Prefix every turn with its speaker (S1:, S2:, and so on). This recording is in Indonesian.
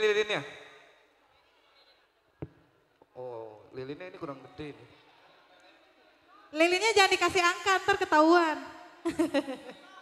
S1: lilinnya. Oh, lilinnya ini kurang gede nih.
S2: Lilinnya jangan dikasih angka, ntar ketahuan.